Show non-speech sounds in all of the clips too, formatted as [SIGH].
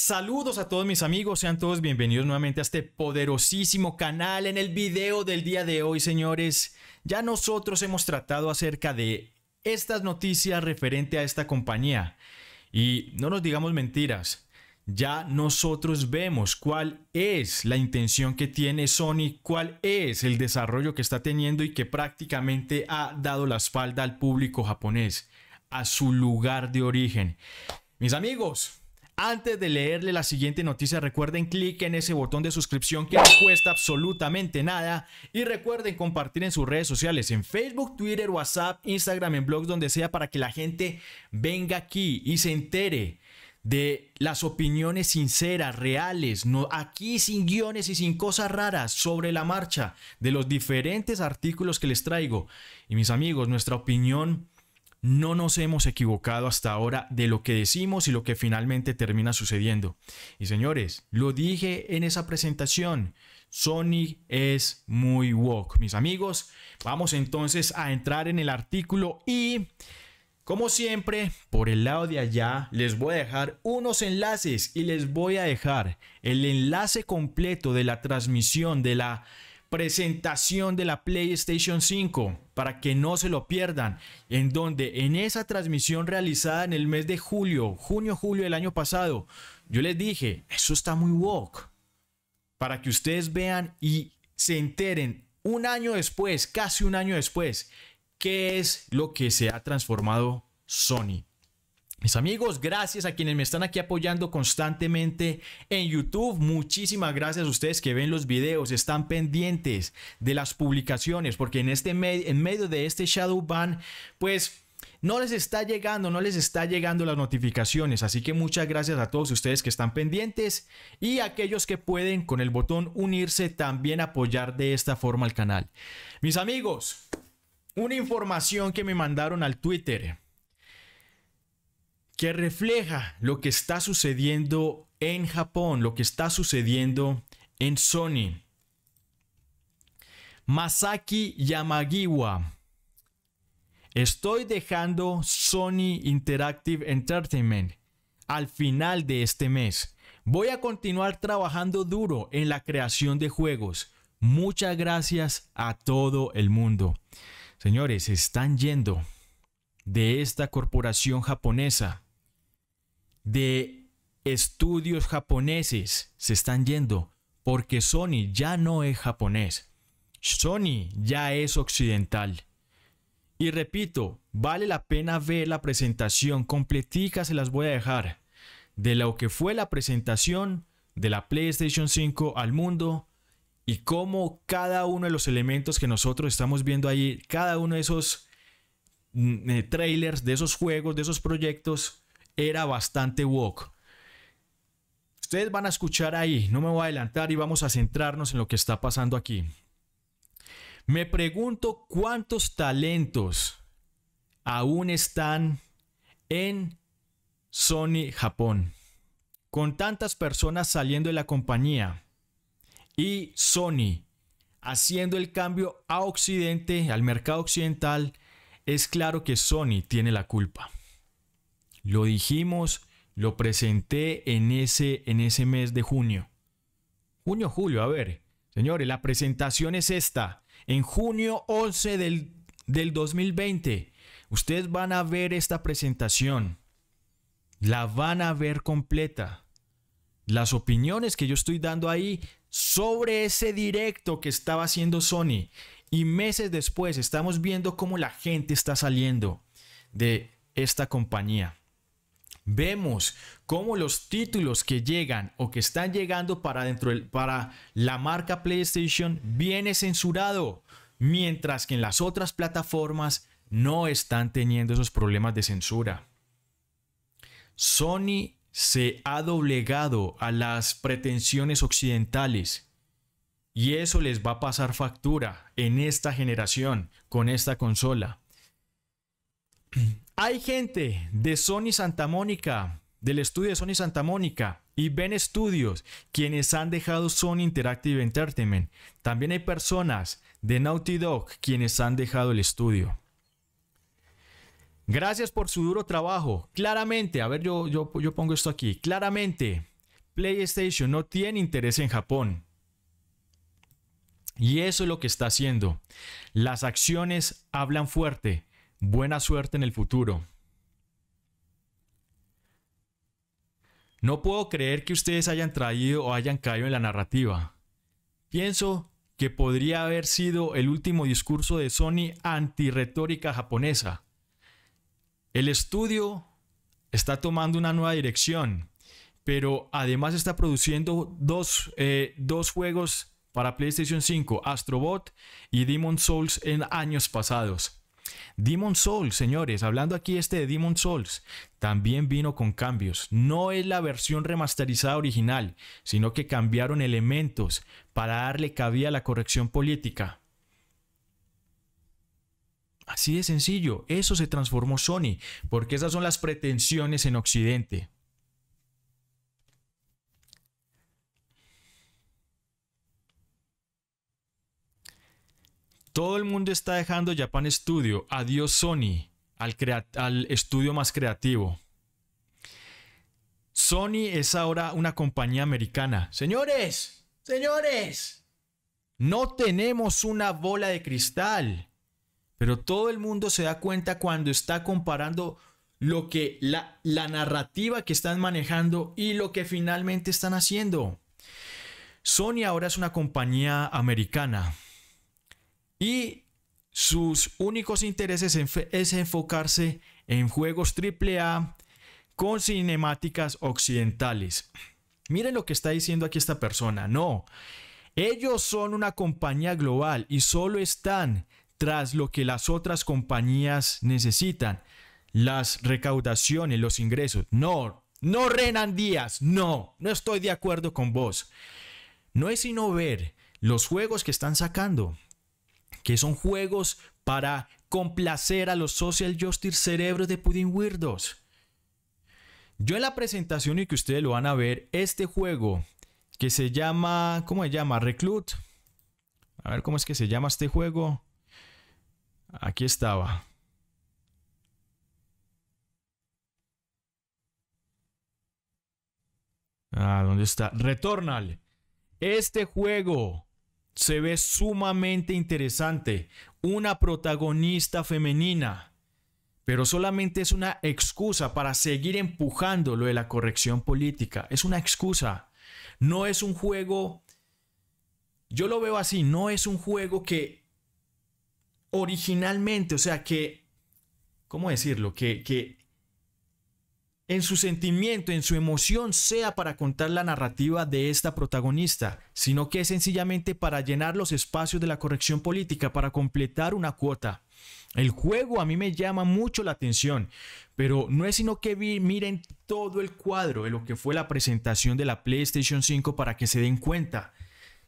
Saludos a todos mis amigos, sean todos bienvenidos nuevamente a este poderosísimo canal. En el video del día de hoy, señores, ya nosotros hemos tratado acerca de estas noticias referente a esta compañía. Y no nos digamos mentiras, ya nosotros vemos cuál es la intención que tiene Sony, cuál es el desarrollo que está teniendo y que prácticamente ha dado la espalda al público japonés, a su lugar de origen. Mis amigos, antes de leerle la siguiente noticia, recuerden clic en ese botón de suscripción que no cuesta absolutamente nada y recuerden compartir en sus redes sociales, en Facebook, Twitter, WhatsApp, Instagram, en blogs, donde sea, para que la gente venga aquí y se entere de las opiniones sinceras, reales, no, aquí sin guiones y sin cosas raras, sobre la marcha, de los diferentes artículos que les traigo. Y mis amigos, nuestra opinión no nos hemos equivocado hasta ahora de lo que decimos y lo que finalmente termina sucediendo. Y señores, lo dije en esa presentación, Sony es muy woke. Mis amigos, vamos entonces a entrar en el artículo y... Como siempre, por el lado de allá les voy a dejar unos enlaces y les voy a dejar el enlace completo de la transmisión de la presentación de la PlayStation 5 para que no se lo pierdan, en donde en esa transmisión realizada en el mes de julio, junio-julio del año pasado, yo les dije, eso está muy woke, para que ustedes vean y se enteren un año después, casi un año después, qué es lo que se ha transformado Sony. Mis amigos, gracias a quienes me están aquí apoyando constantemente en YouTube. Muchísimas gracias a ustedes que ven los videos, están pendientes de las publicaciones, porque en, este en medio de este shadow ban, pues no les está llegando, no les está llegando las notificaciones. Así que muchas gracias a todos ustedes que están pendientes y a aquellos que pueden con el botón unirse también apoyar de esta forma al canal. Mis amigos, una información que me mandaron al Twitter que refleja lo que está sucediendo en Japón, lo que está sucediendo en Sony. Masaki Yamagiwa. Estoy dejando Sony Interactive Entertainment al final de este mes. Voy a continuar trabajando duro en la creación de juegos. Muchas gracias a todo el mundo. Señores, están yendo de esta corporación japonesa de estudios japoneses se están yendo porque Sony ya no es japonés. Sony ya es occidental. Y repito, vale la pena ver la presentación completica, se las voy a dejar, de lo que fue la presentación de la PlayStation 5 al mundo y cómo cada uno de los elementos que nosotros estamos viendo ahí, cada uno de esos mm, eh, trailers, de esos juegos, de esos proyectos, era bastante woke. Ustedes van a escuchar ahí, no me voy a adelantar y vamos a centrarnos en lo que está pasando aquí. Me pregunto cuántos talentos aún están en Sony Japón. Con tantas personas saliendo de la compañía y Sony haciendo el cambio a Occidente, al mercado occidental, es claro que Sony tiene la culpa. Lo dijimos, lo presenté en ese, en ese mes de junio. Junio, julio, a ver. Señores, la presentación es esta. En junio 11 del, del 2020, ustedes van a ver esta presentación. La van a ver completa. Las opiniones que yo estoy dando ahí sobre ese directo que estaba haciendo Sony. Y meses después estamos viendo cómo la gente está saliendo de esta compañía vemos cómo los títulos que llegan o que están llegando para, dentro del, para la marca PlayStation viene censurado, mientras que en las otras plataformas no están teniendo esos problemas de censura. Sony se ha doblegado a las pretensiones occidentales y eso les va a pasar factura en esta generación con esta consola. Hay gente de Sony Santa Mónica, del estudio de Sony Santa Mónica y Ben Studios, quienes han dejado Sony Interactive Entertainment. También hay personas de Naughty Dog, quienes han dejado el estudio. Gracias por su duro trabajo. Claramente, a ver, yo, yo, yo pongo esto aquí. Claramente, PlayStation no tiene interés en Japón. Y eso es lo que está haciendo. Las acciones hablan fuerte Buena suerte en el futuro. No puedo creer que ustedes hayan traído o hayan caído en la narrativa. Pienso que podría haber sido el último discurso de Sony anti-retórica japonesa. El estudio está tomando una nueva dirección, pero además está produciendo dos, eh, juegos para PlayStation 5, Astrobot y Demon Souls en años pasados. Demon Souls, señores, hablando aquí este de Demon Souls, también vino con cambios. No es la versión remasterizada original, sino que cambiaron elementos para darle cabida a la corrección política. Así de sencillo, eso se transformó Sony, porque esas son las pretensiones en Occidente. Todo el mundo está dejando Japan Studio. Adiós Sony, al, al estudio más creativo. Sony es ahora una compañía americana. Señores, señores, no tenemos una bola de cristal. Pero todo el mundo se da cuenta cuando está comparando lo que la narrativa que están manejando y lo que finalmente están haciendo. Sony ahora es una compañía americana. Y sus únicos intereses es enfocarse en juegos AAA con cinemáticas occidentales. Miren lo que está diciendo aquí esta persona. No, ellos son una compañía global y solo están tras lo que las otras compañías necesitan. Las recaudaciones, los ingresos. No, no Renan Díaz, no, no estoy de acuerdo con vos. No es sino ver los juegos que están sacando, que son juegos para complacer a los social justice cerebros de Pudding Weirdos. Yo en la presentación y que ustedes lo van a ver, este juego que se llama, ¿cómo se llama? Reclut. A ver cómo es que se llama este juego. Aquí estaba. Ah, ¿dónde está? Retornal. Este juego se ve sumamente interesante. Una protagonista femenina. Pero solamente es una excusa para seguir empujando lo de la corrección política. Es una excusa. No es un juego. Yo lo veo así. No es un juego que originalmente, o sea, que. ¿Cómo decirlo? Que, que en su sentimiento, en su emoción, sea para contar la narrativa de esta protagonista, sino que es sencillamente para llenar los espacios de la corrección política, para completar una cuota. El juego a mí me llama mucho la atención, pero no es sino que miren todo el cuadro de lo que fue la presentación de la PlayStation 5 para que se den cuenta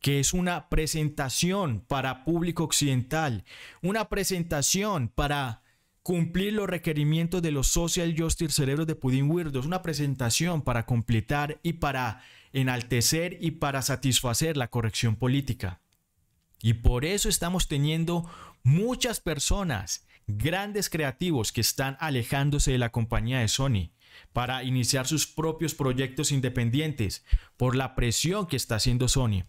que es una presentación para público occidental, una presentación para cumplir los requerimientos de los Social Justice Cerebros de Pudding weirdos una presentación para completar y para enaltecer y para satisfacer la corrección política. Y por eso estamos teniendo muchas personas, grandes creativos que están alejándose de la compañía de Sony para iniciar sus propios proyectos independientes por la presión que está haciendo Sony.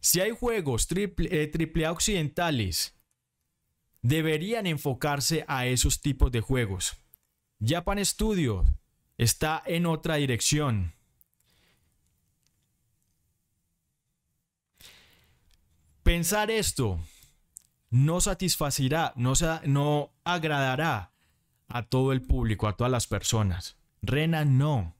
Si hay juegos triple, eh, occidentales, deberían enfocarse a esos tipos de juegos. Japan Studio está en otra dirección. Pensar esto no satisfacirá, no, no agradará a todo el público, a todas las personas. Rena no.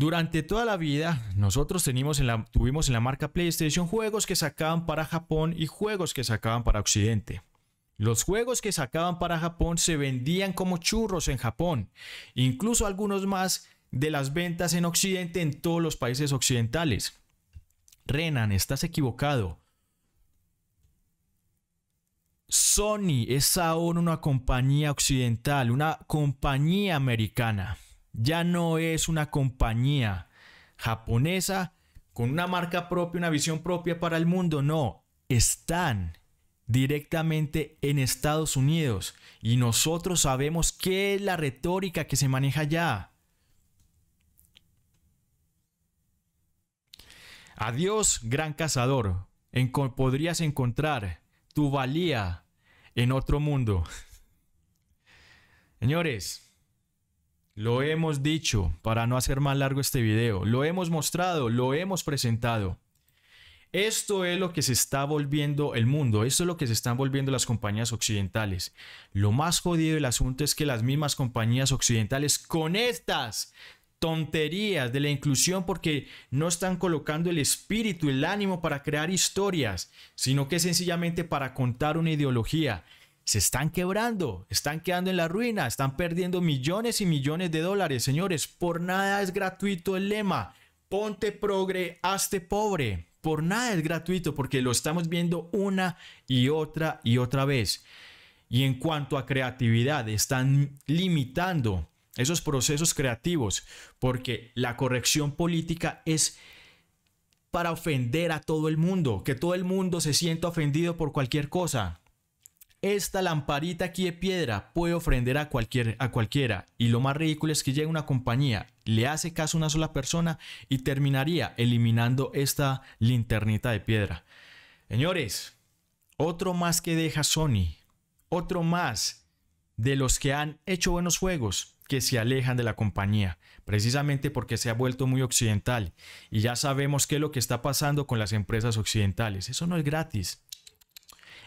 Durante toda la vida, nosotros tuvimos en la marca PlayStation juegos que sacaban para Japón y juegos que sacaban para Occidente. Los juegos que sacaban para Japón se vendían como churros en Japón, incluso algunos más de las ventas en Occidente en todos los países occidentales. Renan, estás equivocado. Sony es aún una compañía occidental, una compañía americana ya no es una compañía japonesa con una marca propia, una visión propia para el mundo, no, están directamente en Estados Unidos y nosotros sabemos qué es la retórica que se maneja allá. Adiós, gran cazador. podrías encontrar tu valía en otro mundo. [LAUGHS] Señores, lo hemos dicho para no hacer más largo este video, lo hemos mostrado, lo hemos presentado. Esto es lo que se está volviendo el mundo, esto es lo que se están volviendo las compañías occidentales. Lo más jodido del asunto es que las mismas compañías occidentales con estas tonterías de la inclusión porque no están colocando el espíritu, el ánimo para crear historias, sino que sencillamente para contar una ideología se están quebrando, están quedando en la ruina, están perdiendo millones y millones de dólares, señores. Por nada es gratuito el lema. Ponte progre, hazte pobre. Por nada es gratuito porque lo estamos viendo una y otra y otra vez. Y en cuanto a creatividad, están limitando esos procesos creativos porque la corrección política es para ofender a todo el mundo, que todo el mundo se sienta ofendido por cualquier cosa esta lamparita aquí de piedra puede ofender a, cualquier, a cualquiera. Y lo más ridículo es que llegue una compañía, le hace caso a una sola persona y terminaría eliminando esta linternita de piedra. Señores, otro más que deja Sony, otro más de los que han hecho buenos juegos que se alejan de la compañía, precisamente porque se ha vuelto muy occidental y ya sabemos qué es lo que está pasando con las empresas occidentales. Eso no es gratis.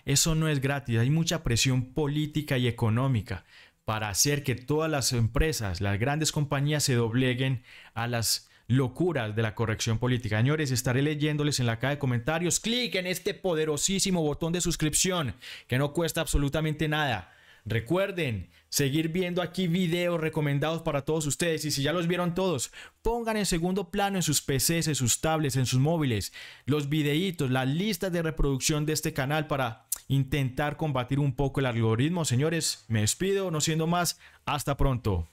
Eso no es gratis, hay mucha presión política y económica para hacer que todas las empresas, las grandes compañías se dobleguen a las locuras de la corrección política. Señores, estaré leyéndoles en la caja de comentarios. Clic en este poderosísimo botón de suscripción que no cuesta absolutamente nada. Recuerden seguir viendo aquí videos recomendados para todos ustedes y si ya los vieron todos, pongan en segundo plano en sus PCs, en sus tablets, en sus móviles, los videitos, las listas de reproducción de este canal para intentar combatir un poco el algoritmo. Señores, me despido, no siendo más, hasta pronto.